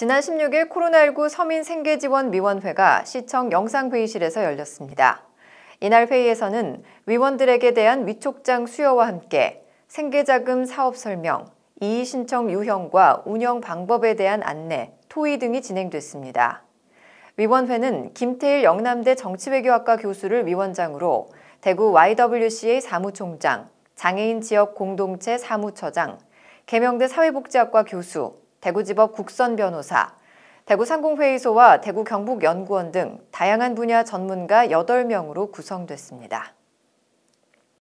지난 16일 코로나19 서민생계지원위원회가 시청 영상회의실에서 열렸습니다. 이날 회의에서는 위원들에게 대한 위촉장 수여와 함께 생계자금 사업 설명, 이의신청 유형과 운영 방법에 대한 안내, 토의 등이 진행됐습니다. 위원회는 김태일 영남대 정치외교학과 교수를 위원장으로 대구 YWCA 사무총장, 장애인 지역 공동체 사무처장, 계명대 사회복지학과 교수, 대구지법 국선 변호사, 대구상공회의소와 대구경북연구원 등 다양한 분야 전문가 8명으로 구성됐습니다.